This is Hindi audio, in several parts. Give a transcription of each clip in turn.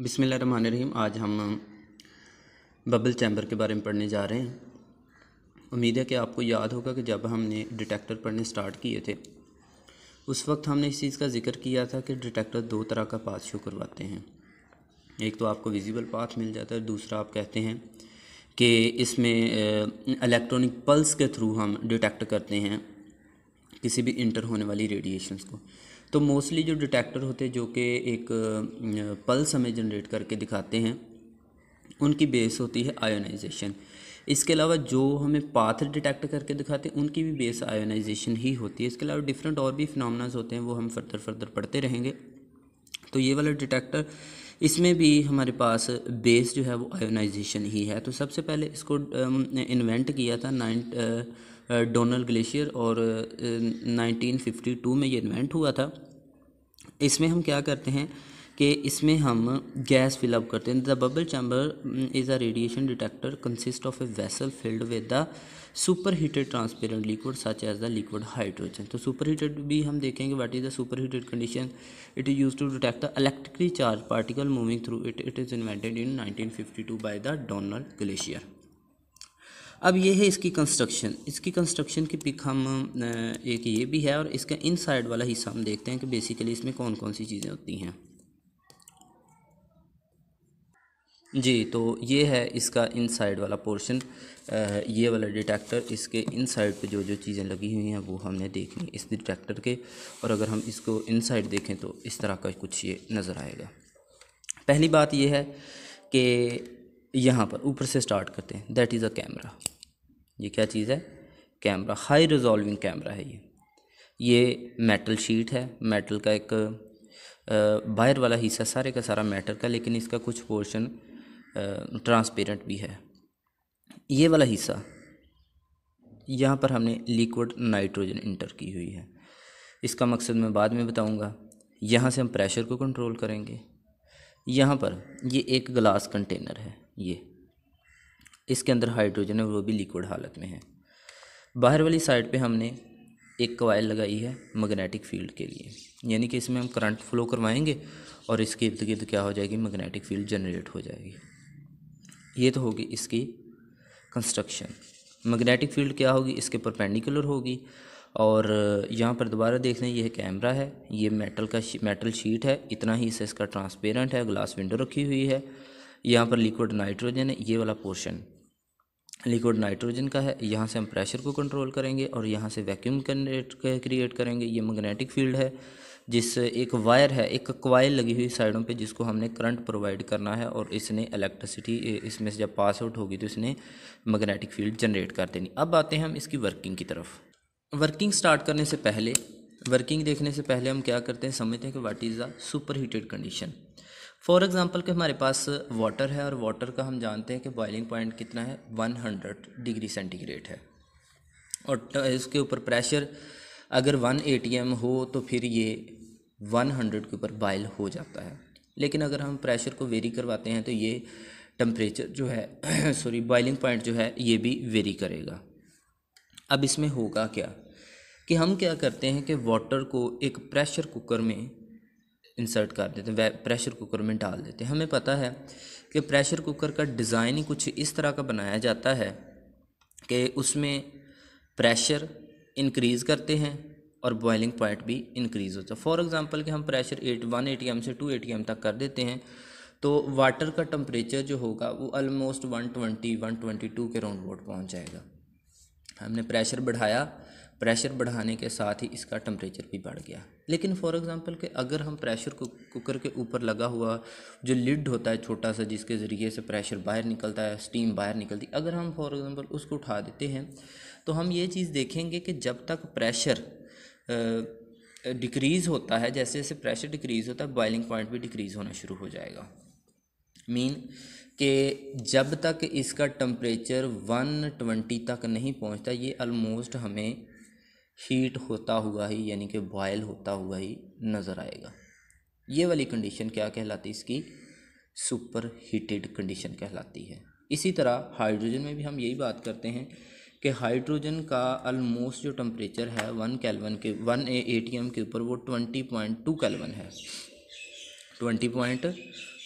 रहीम आज हम बबल चैम्बर के बारे में पढ़ने जा रहे हैं उम्मीद है कि आपको याद होगा कि जब हमने डिटेक्टर पढ़ने स्टार्ट किए थे उस वक्त हमने इस चीज़ का जिक्र किया था कि डिटेक्टर दो तरह का पाथ शो करवाते हैं एक तो आपको विजिबल पाथ मिल जाता है दूसरा आप कहते हैं कि इसमें इलेक्ट्रॉनिक पल्स के थ्रू हम डिटेक्ट करते हैं किसी भी इंटर होने वाली रेडिएशन को तो मोस्टली जो डिटेक्टर होते हैं जो कि एक पल्स हमें जनरेट करके दिखाते हैं उनकी बेस होती है आयोनाइजेशन इसके अलावा जो हमें पाथ डिटेक्ट करके दिखाते हैं उनकी भी बेस आयोनाइजेशन ही होती है इसके अलावा डिफरेंट और भी फिनमनाज होते हैं वो हम फर्दर फर्दर पढ़ते रहेंगे तो ये वाला डिटेक्टर इसमें भी हमारे पास बेस जो है वो आयोनाइजेशन ही है तो सबसे पहले इसको इन्वेंट किया था नाइन डोनल ग्लेशियर और 1952 में ये इन्वेंट हुआ था इसमें हम क्या करते हैं कि इसमें हम गैस फिलअप करते हैं the bubble chamber is a radiation detector consist of a vessel filled with the super heated transparent liquid such as the liquid hydrogen तो सुपर हीटेड भी हम देखेंगे what is the super heated condition it is use to detect the electrically charge particle moving through it it is invented in nineteen fifty two by the Donald Glaser अब ये है इसकी कंस्ट्रक्शन इसकी कंस्ट्रक्शन की पिक हम एक ये भी है और इसका इन साइड वाला हिस्सा हम देखते हैं कि बेसिकली इसमें कौन कौन सी चीज़ें होती हैं जी तो ये है इसका इन साइड वाला पोर्शन ये वाला डिटेक्टर इसके इन साइड पर जो जो चीज़ें लगी हुई हैं वो हमने देखनी इस डिटेक्टर के और अगर हम इसको इन साइड देखें तो इस तरह का कुछ ये नज़र आएगा पहली बात ये है कि यहाँ पर ऊपर से स्टार्ट करते हैं दैट इज़ अ कैमरा ये क्या चीज़ है कैमरा हाई रिजॉल्विंग कैमरा है ये ये मेटल शीट है मेटल का एक बाहर वाला हिस्सा सारे का सारा मेटल का लेकिन इसका कुछ पोर्शन ट्रांसपेरेंट भी है ये वाला हिस्सा यहाँ पर हमने लिक्विड नाइट्रोजन इंटर की हुई है इसका मकसद मैं बाद में बताऊँगा यहाँ से हम प्रेशर को कंट्रोल करेंगे यहाँ पर ये एक ग्लास कंटेनर है ये इसके अंदर हाइड्रोजन है वो भी लिक्विड हालत में है बाहर वाली साइड पे हमने एक कवायल लगाई है मैग्नेटिक फील्ड के लिए यानी कि इसमें हम करंट फ्लो करवाएंगे और इसके इर्द गिर्द क्या हो जाएगी मैग्नेटिक फील्ड जनरेट हो जाएगी ये तो होगी इसकी कंस्ट्रक्शन मैग्नेटिक फील्ड क्या होगी इसके परपेंडिकुलर होगी और यहाँ पर दोबारा देख लें यह कैमरा है ये मेटल का मेटल शीट है इतना ही इसे इसका ट्रांसपेरेंट है ग्लास विंडो रखी हुई है यहाँ पर लिक्विड नाइट्रोजन है ये वाला पोर्शन लिक्विड नाइट्रोजन का है यहाँ से हम प्रेशर को कंट्रोल करेंगे और यहाँ से वैक्यूम क्रिएट करेंगे ये मैग्नेटिक फील्ड है जिस एक वायर है एक क्वाइल लगी हुई साइडों पे जिसको हमने करंट प्रोवाइड करना है और इसने इलेक्ट्रिसिटी इसमें से जब पास आउट होगी तो इसने मैग्नेटिक फील्ड जनरेट कर देनी अब आते हैं हम इसकी वर्किंग की तरफ वर्किंग स्टार्ट करने से पहले वर्किंग देखने से पहले हम क्या करते हैं समझते हैं कि what is the super heated condition for example के हमारे पास वाटर है और वाटर का हम जानते हैं कि बॉइलिंग पॉइंट कितना है वन हंड्रेड डिग्री सेंटीग्रेड है और इसके ऊपर प्रेशर अगर वन ए हो तो फिर ये वन हंड्रेड के ऊपर बॉयल हो जाता है लेकिन अगर हम प्रेशर को वेरी करवाते हैं तो ये टम्परेचर जो है सॉरी बॉइलिंग पॉइंट जो है ये भी वेरी करेगा अब इसमें होगा क्या कि हम क्या करते हैं कि वाटर को एक प्रेशर कुकर में इंसर्ट कर देते हैं प्रेशर कुकर में डाल देते हैं हमें पता है कि प्रेशर कुकर का डिज़ाइन ही कुछ इस तरह का बनाया जाता है कि उसमें प्रेशर इंक्रीज़ करते हैं और बॉइलिंग पॉइंट भी इंक्रीज़ होता है फॉर एग्ज़ाम्पल कि हम प्रेशर एट वन ए से टू ए तक कर देते हैं तो वाटर का टम्परेचर जो होगा वो almost one twenty one twenty two के राउंड बोर्ड पहुँच जाएगा हमने प्रेशर बढ़ाया प्रेशर बढ़ाने के साथ ही इसका टम्परेचर भी बढ़ गया लेकिन फॉर एग्जांपल के अगर हम प्रेशर कुकर के ऊपर लगा हुआ जो लिड होता है छोटा सा जिसके ज़रिए से प्रेशर बाहर निकलता है स्टीम बाहर निकलती है अगर हम फॉर एग्ज़ाम्पल उसको उठा देते हैं तो हम ये चीज़ देखेंगे कि जब तक प्रेशर डिक्रीज़ होता है जैसे जैसे प्रेशर डिक्रीज़ होता है बॉइलिंग पॉइंट भी डिक्रीज़ होना शुरू हो जाएगा मीन कि जब तक इसका टम्परेचर 120 तक नहीं पहुंचता ये अलमोस्ट हमें हीट होता हुआ ही यानी कि बॉयल होता हुआ ही नज़र आएगा ये वाली कंडीशन क्या कहलाती है इसकी सुपर हीटेड कंडीशन कहलाती है इसी तरह हाइड्रोजन में भी हम यही बात करते हैं कि हाइड्रोजन का अलमोस्ट जो टम्परेचर है वन कैलवन के one A A T M के ऊपर वो ट्वेंटी पॉइंट टू कैलवन है ट्वेंटी पॉइंट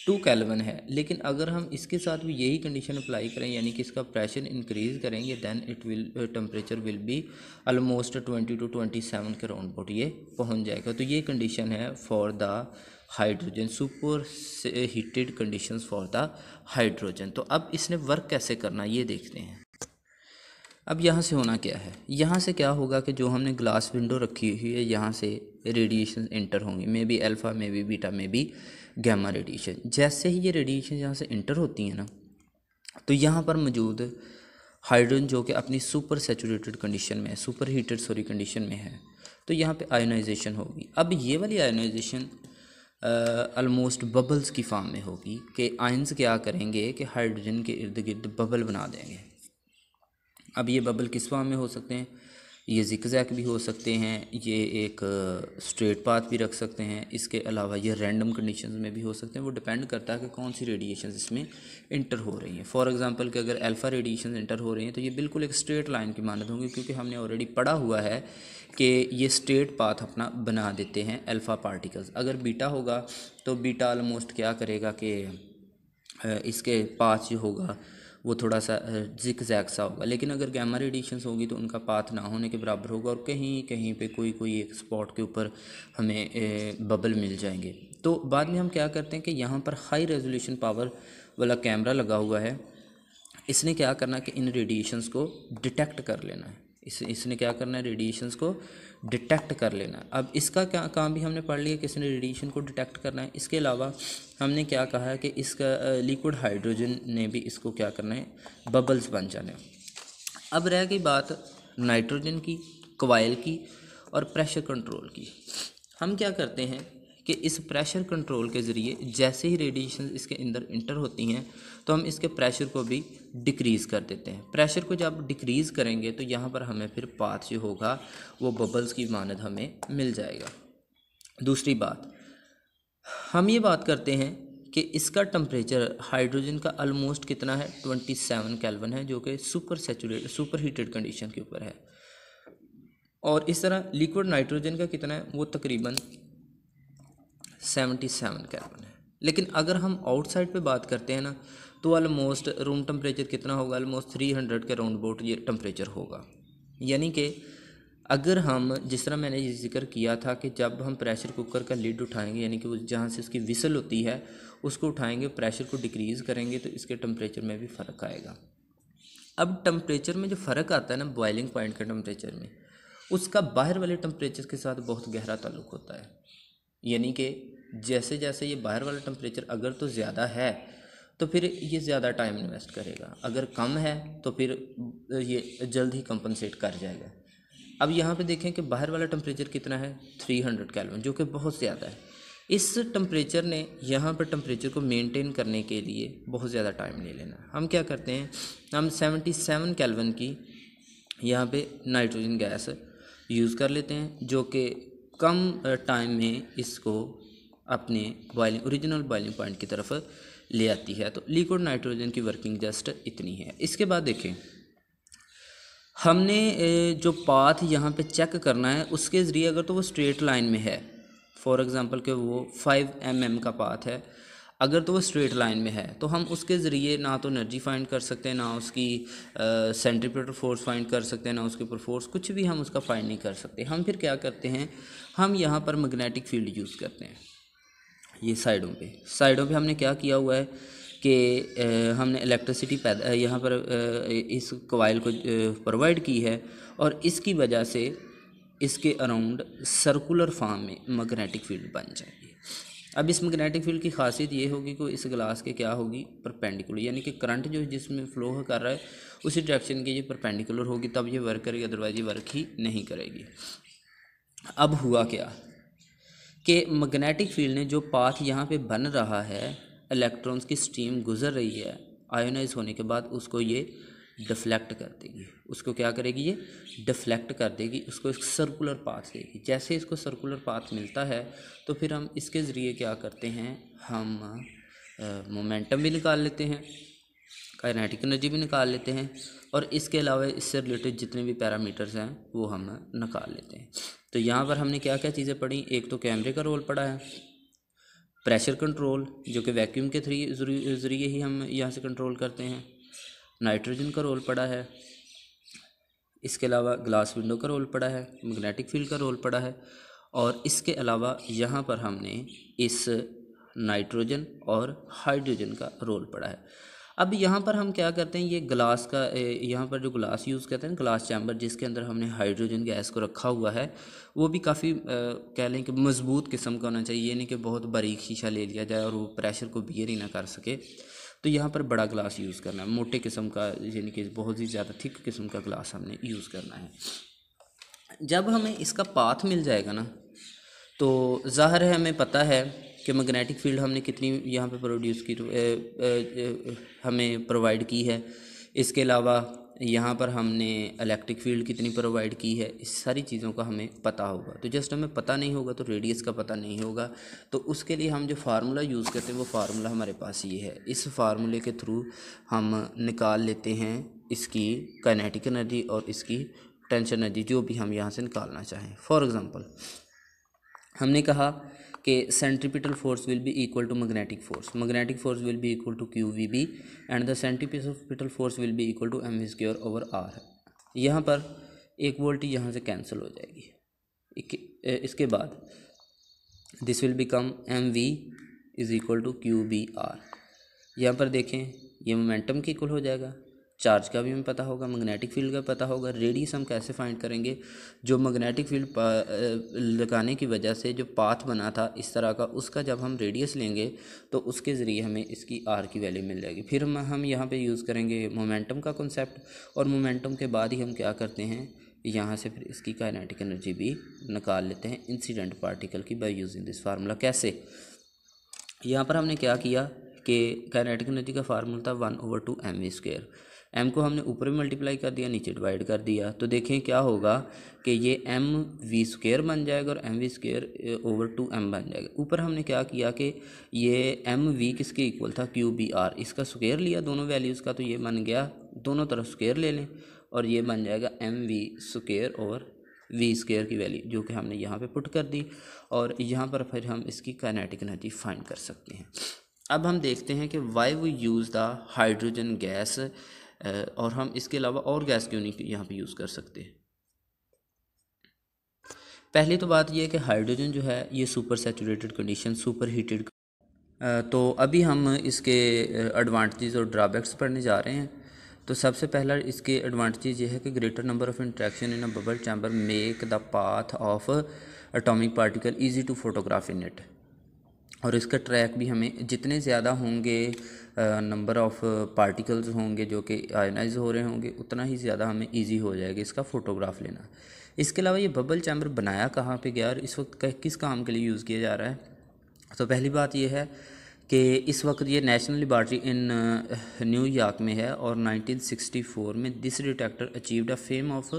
टू कैलवन है लेकिन अगर हम इसके साथ भी यही कंडीशन अप्लाई करें यानी कि इसका प्रेशर इंक्रीज करेंगे than it will temperature will be almost twenty two twenty seven के राउंड बोट ये पहुंच जाएगा तो ये कंडीशन है for the hydrogen super heated condition for the hydrogen तो अब इसने वर्क कैसे करना ये देखते हैं अब यहाँ से होना क्या है यहाँ से क्या होगा कि जो हमने ग्लास विंडो रखी हुई है यहाँ से रेडिएशन इंटर होंगे maybe alpha maybe beta maybe gamma radiation जैसे ही ये रेडिएशन यहाँ से इंटर होती है ना तो यहाँ पर मौजूद हाइड्रोजन जो कि अपनी सुपर सेचूरेटेड कंडीशन में है सुपर हीटेड सॉरी कंडीशन में है तो यहाँ पे आयोनाइजेशन होगी अब ये वाली आयोनाइजेशन अलमोस्ट बबल्स की फॉर्म में होगी कि आयंस क्या करेंगे कि हाइड्रोजन के इर्द गिर्द बबल बना देंगे अब ये बबल किस फॉर्म में हो सकते हैं ये जिकजैक भी हो सकते हैं ये एक स्ट्रेट पाथ भी रख सकते हैं इसके अलावा ये रैंडम कंडीशन में भी हो सकते हैं वो डिपेंड करता है कि कौन सी रेडिएशन इसमें इंटर हो रही हैं फॉर एग्ज़ाम्पल कि अगर अल्फ़ा रेडिएशन इंटर हो रही हैं तो ये बिल्कुल एक स्ट्रेट लाइन की मानद होंगी क्योंकि हमने ऑलरेडी पढ़ा हुआ है कि ये स्ट्रेट पाथ अपना बना देते हैं अल्फ़ा पार्टिकल्स अगर बीटा होगा तो बीटा आलमोस्ट क्या करेगा कि इसके पाथ जो होगा वो थोड़ा सा जिक जैक सा होगा लेकिन अगर गैमा रेडिएशन होगी तो उनका पाथ ना होने के बराबर होगा और कहीं कहीं पे कोई कोई एक स्पॉट के ऊपर हमें बबल मिल जाएंगे तो बाद में हम क्या करते हैं कि यहाँ पर हाई रेजोल्यूशन पावर वाला कैमरा लगा हुआ है इसने क्या करना कि इन रेडिएशंस को डिटेक्ट कर लेना है इस इसने क्या करना है रेडिएशन को डिटेक्ट कर लेना अब इसका क्या काम भी हमने पढ़ लिया किसने रेडिएशन को डिटेक्ट करना है इसके अलावा हमने क्या कहा है कि इसका लिक्विड हाइड्रोजन ने भी इसको क्या करना है बबल्स बन जाने अब रह गई बात नाइट्रोजन की कोयल की और प्रेशर कंट्रोल की हम क्या करते हैं कि इस प्रेशर कंट्रोल के ज़रिए जैसे ही रेडिएशन इसके अंदर इंटर होती हैं तो हम इसके प्रेशर को भी डिक्रीज़ कर देते हैं प्रेशर को जब डिक्रीज़ करेंगे तो यहाँ पर हमें फिर पाथ जो होगा वो बबल्स की मानद हमें मिल जाएगा दूसरी बात हम ये बात करते हैं कि इसका टम्परेचर हाइड्रोजन का अलमोस्ट कितना है ट्वेंटी सेवन कैलवन है जो कि super saturate super heated condition के ऊपर है और इस तरह लिक्विड नाइट्रोजन का कितना है वो तकरीबन सेवेंटी सेवन कैल्विन है लेकिन अगर हम आउटसाइड पे बात करते हैं ना तो आलमोस्ट रूम टम्परेचर कितना होगा आलमोस्ट थ्री हंड्रेड के राउंड अबाउट ये टेम्परेचर होगा यानी कि अगर हम जिस तरह मैंने ये जिक्र किया था कि जब हम प्रेशर कुकर का लिड उठाएंगे यानी कि जहाँ से उसकी विसल होती है उसको उठाएंगे प्रेशर को डिक्रीज़ करेंगे तो इसके टम्परेचर में भी फ़र्क आएगा अब टम्परेचर में जो फ़र्क आता है ना बॉइलिंग पॉइंट के टम्परेचर में उसका बाहर वाले टम्परेचर के साथ बहुत गहरा ताल्लुक होता है यानी कि जैसे जैसे ये बाहर वाला टेम्परेचर अगर तो ज़्यादा है तो फिर ये ज़्यादा टाइम इन्वेस्ट करेगा अगर कम है तो फिर ये जल्द ही कंपनसेट कर जाएगा अब यहाँ पे देखें कि बाहर वाला टेम्परेचर कितना है 300 हंड्रेड कैलवन जो कि बहुत ज़्यादा है इस टेम्परेचर ने यहाँ पर टेम्परेचर को मेनटेन करने के लिए बहुत ज़्यादा टाइम ले लेना हम क्या करते हैं हम सेवेंटी सेवन कैलवन की यहाँ पर नाइट्रोजन गैस यूज़ कर लेते हैं जो कि कम टाइम में इसको अपने बॉयलिंग ओरिजिनल बॉयलिंग पॉइंट की तरफ ले आती है तो लिक्विड नाइट्रोजन की वर्किंग जस्ट इतनी है इसके बाद देखें हमने जो पाथ यहाँ पे चेक करना है उसके ज़रिए अगर तो वो स्ट्रेट लाइन में है फॉर एग्ज़ाम्पल के वो फाइव एम mm का पाथ है अगर तो वो स्ट्रेट लाइन में है तो हम उसके ज़रिए ना तो एनर्जी फाइंड कर सकते हैं ना उसकी सेंट्रीपेटर फोर्स फाइंड कर सकते हैं ना उसके ऊपर फोर्स कुछ भी हम उसका फाइंड नहीं कर सकते हम फिर क्या करते हैं हम यहाँ पर मैग्नेटिक फील्ड यूज़ करते हैं ये साइडों पे साइडों पे हमने क्या किया हुआ है कि हमने इलेक्ट्रिसिटी पैदा यहाँ पर इस कोयल को प्रोवाइड की है और इसकी वजह से इसके अराउंड सर्कुलर फॉर्म में मैग्नेटिक फील्ड बन जाएगी अब इस मैग्नेटिक फील्ड की खासियत ये होगी कि इस ग्लास के क्या होगी परपेंडिकुलर यानी कि करंट जो जिसमें फ्लो कर रहा है उसी डायरेक्शन की ये परपेंडिकुलर होगी तब ये वर्क करेगी अदरवाइज ये वर्क ही नहीं करेगी अब हुआ क्या कि मैग्नेटिक फील्ड ने जो पाथ यहाँ पे बन रहा है इलेक्ट्रॉन्स की स्टीम गुजर रही है आयोनाइज होने के बाद उसको ये डिफ्लेक्ट कर देगी उसको क्या करेगी ये डिफ्लेक्ट कर देगी उसको एक सर्कुलर पाथ देगी जैसे इसको सर्कुलर पाथ मिलता है तो फिर हम इसके ज़रिए क्या करते हैं हम मोमेंटम भी निकाल लेते हैं काइनेटिक एनर्जी भी निकाल लेते हैं और इसके अलावा इससे रिलेटेड जितने भी पैरामीटर्स हैं वो हम निकाल लेते हैं तो यहाँ पर हमने क्या क्या चीज़ें पढ़ी एक तो कैमरे का रोल पढ़ा है प्रेशर कंट्रोल जो कि वैक्यूम के थ्री ज़रिए ही हम यहाँ से कंट्रोल करते हैं नाइट्रोजन का रोल पड़ा है इसके अलावा ग्लास विंडो का रोल पड़ा है मैग्नेटिक फील्ड का रोल पड़ा है और इसके अलावा यहाँ पर हमने इस नाइट्रोजन और हाइड्रोजन का रोल पड़ा है अब यहाँ पर हम क्या करते हैं ये ग्लास का यहाँ पर जो ग्लास यूज़ करते हैं ग्लास चैम्बर जिसके अंदर हमने हाइड्रोजन गैस को रखा हुआ है वो भी काफ़ी कह लें कि मज़बूत किस्म का होना चाहिए ये नहीं कि बहुत बारीक शीशा ले लिया जाए और वो प्रेशर को बियर ही ना कर सके तो यहाँ पर बड़ा ग्लास यूज़ करना है मोटे किस्म का यानी कि बहुत ही ज़्यादा थिक किस्म का ग्लास हमने यूज़ करना है जब हमें इसका पाथ मिल जाएगा ना तो ज़ाहिर है हमें पता है कि मैग्नेटिक फील्ड हमने कितनी यहाँ पे प्रोड्यूस की तो, ए, ए, ए, हमें प्रोवाइड की है इसके अलावा यहाँ पर हमने इलेक्ट्रिक फील्ड कितनी प्रोवाइड की है इस सारी चीज़ों का हमें पता होगा तो जस्ट हमें पता नहीं होगा तो रेडियस का पता नहीं होगा तो उसके लिए हम जो फार्मूला यूज़ करते हैं वो फार्मूला हमारे पास ये है इस फार्मूले के थ्रू हम निकाल लेते हैं इसकी कैनेटिक एनर्जी और इसकी टेंशन एनर्जी जो भी हम यहाँ से निकालना चाहें फॉर एग्ज़ाम्पल हमने कहा के centripetal force will be equal to magnetic force magnetic force will be equal to Q V B and the centripetal force will be equal to M V square over R यहाँ पर एक वोल्ट यहाँ से कैंसिल हो जाएगी इसके बाद this will become M V is equal to Q B R यहाँ पर देखें ये मोमेंटम के इक्वल हो जाएगा चार्ज का भी हमें पता होगा मैग्नेटिक फील्ड का पता होगा रेडियस हम कैसे फाइंड करेंगे जो मैग्नेटिक फील्ड लगाने की वजह से जो पाथ बना था इस तरह का उसका जब हम रेडियस लेंगे तो उसके ज़रिए हमें इसकी आर की वैल्यू मिल जाएगी फिर हम हम यहाँ पे यूज़ करेंगे मोमेंटम का कॉन्सेप्ट और मोमेंटम के बाद ही हम क्या करते हैं यहाँ से फिर इसकी काइनेटिक एनर्जी भी निकाल लेते हैं इंसिडेंट पार्टिकल की बाई यूजिंग दिस फार्मूला कैसे यहाँ पर हमने क्या किया कि काइनेटिक एनर्जी का फार्मूला था one over two M V M को हमने ऊपर भी मल्टीप्लाई कर दिया नीचे डिवाइड कर दिया तो देखें क्या होगा कि ये एम वी स्क्र बन जाएगा और M V square over two M बन जाएगा ऊपर हमने क्या किया कि ये एम वी किसके इक्वल था क्यू बी आर इसका स्क्र लिया दोनों वैल्यूज़ का तो ये बन गया दोनों तरफ स्क्र ले लें और ये बन जाएगा M V square over V square की वैल्यू जो कि हमने यहाँ पर पुट कर दी और यहाँ पर फिर हम इसकी काइनेटिक एनर्जी फाइंड कर सकते हैं अब हम देखते हैं कि why we use the hydrogen gas और हम इसके अलावा और गैस क्यों नहीं यहाँ पे यूज़ कर सकते पहली तो बात यह है कि हाइड्रोजन जो है ये super saturated condition super heated तो अभी हम इसके एडवांटेजेस और ड्राबैक्स पढ़ने जा रहे हैं तो सबसे पहला इसके एडवांटेज ये है कि greater number of interaction in a bubble chamber make the path of atomic particle easy to photograph in it और इसका ट्रैक भी हमें जितने ज़्यादा होंगे नंबर ऑफ़ पार्टिकल्स होंगे जो कि आयनाइज हो रहे होंगे उतना ही ज़्यादा हमें इजी हो जाएगा इसका फ़ोटोग्राफ लेना इसके अलावा ये बबल चैम्बर बनाया कहाँ पे गया और इस वक्त का, किस काम के लिए यूज़ किया जा रहा है तो पहली बात यह है कि इस वक्त ये नेशनल लेबार्ट्री इन न्यूयॉर्क में है और 1964 में this detector achieved a fame of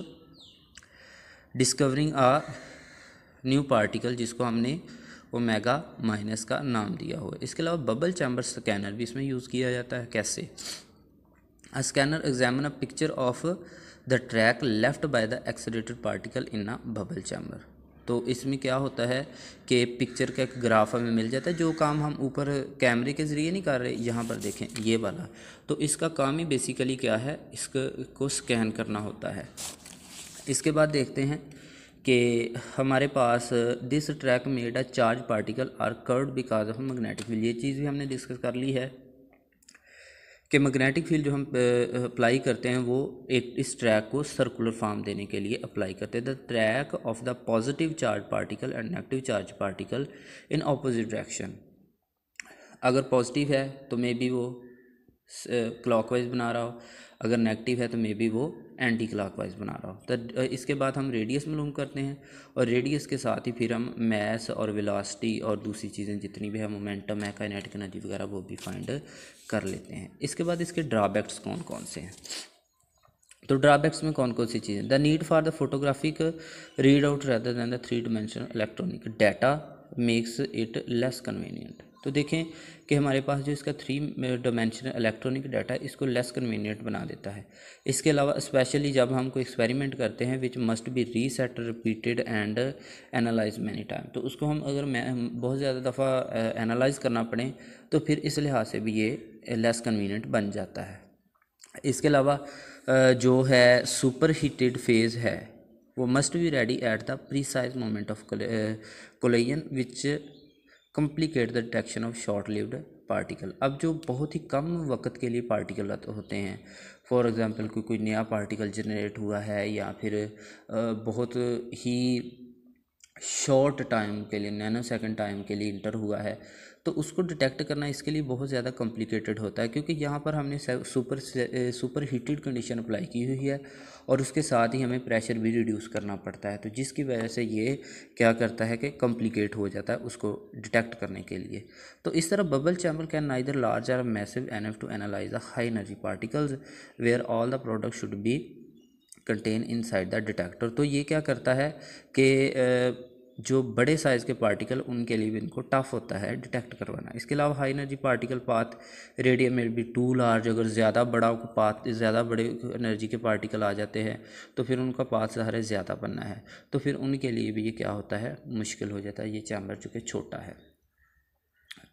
discovering a new particle जिसको हमने ओमेगा माइनस का नाम दिया हुआ है इसके अलावा बबल चैम्बर स्कैनर भी इसमें यूज़ किया जाता है कैसे a scanner examine a picture of the track left by the excreted particle in a bubble chamber तो इसमें क्या होता है कि पिक्चर का एक ग्राफ हमें मिल जाता है जो काम हम ऊपर कैमरे के ज़रिए नहीं कर रहे यहाँ पर देखें ये वाला तो इसका काम ही बेसिकली क्या है इसको स्कैन करना होता है इसके बाद देखते हैं कि हमारे पास this track made a charge particle are curved because of magnetic field ये चीज़ भी हमने डिस्कस कर ली है कि मैग्नेटिक फील्ड जो हम अप्लाई करते हैं वो एक इस ट्रैक को सर्कुलर फॉर्म देने के लिए अप्लाई करते हैं the track of the positive charge particle and negative charge particle in opposite direction अगर पॉजिटिव है तो मे बी वो क्लॉकवाइज बना रहा हो अगर नेगेटिव है तो मे बी वो एंटी क्लाक वाइज बना रहा हो तो इसके बाद हम रेडियस मालूम करते हैं और रेडियस के साथ ही फिर हम मैस और विलासटी और दूसरी चीज़ें जितनी भी है मोमेंटम है काइनेटिक एनर्जी वगैरह वो भी फाइंड कर लेते हैं इसके बाद इसके ड्राबैक्स कौन कौन से हैं तो ड्राबैक्स में कौन कौन सी चीज़ें the need for the photographic read out rather than the three dimensional electronic data makes it less convenient तो देखें कि हमारे पास जो इसका थ्री डोमेंशनल इलेक्ट्रॉनिक डाटा इसको लेस कन्वीनियंट बना देता है इसके अलावा स्पेशली जब हम कोई एक्सपेरिमेंट करते हैं which must be reset repeated and analyse many time तो उसको हम अगर मैं बहुत ज़्यादा दफ़ा एनालाइज करना पड़े तो फिर इस लिहाज से भी ये लेस कन्वीनियंट बन जाता है इसके अलावा जो है सुपर हीटेड फेज़ है वो must be ready at the precise moment of colon which complicate the detection of short lived particle अब जो बहुत ही कम वक्त के लिए पार्टिकल होते हैं फॉर एग्ज़ाम्पल कोई कोई नया पार्टिकल जनरेट हुआ है या फिर बहुत ही शॉर्ट टाइम के लिए नैनो सेकंड टाइम के लिए इंटर हुआ है तो उसको डिटेक्ट करना इसके लिए बहुत ज़्यादा कॉम्प्लिकेटेड होता है क्योंकि यहाँ पर हमने super super heated condition apply की हुई है और उसके साथ ही हमें प्रेशर भी रिड्यूस करना पड़ता है तो जिसकी वजह से ये क्या करता है कि कॉम्प्लिकेट हो जाता है उसको डिटेक्ट करने के लिए तो इस तरह bubble chamber can neither large or massive enough to analyse the high energy particles where all the product should be contain inside the detector तो ये क्या करता है कि जो बड़े साइज़ के पार्टिकल उनके लिए भी इनको टफ होता है डिटेक्ट करवाना इसके अलावा high energy particle path radium में भी टू लार्ज अगर ज़्यादा बड़ा पाथ ज़्यादा बड़े एनर्जी के पार्टिकल आ जाते हैं तो फिर उनका पाथ सहारे ज़्यादा बनना है तो फिर उनके लिए भी ये क्या होता है मुश्किल हो जाता है ये चैम्बर चूँकि छोटा है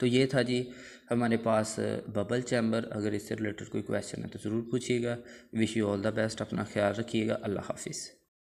तो ये था जी हमारे पास बबल चैम्बर अगर इससे रिलेटेड कोई क्वेश्चन है तो ज़रूर पूछिएगा wish you all the best अपना ख्याल रखिएगा अल्लाह हाफिज़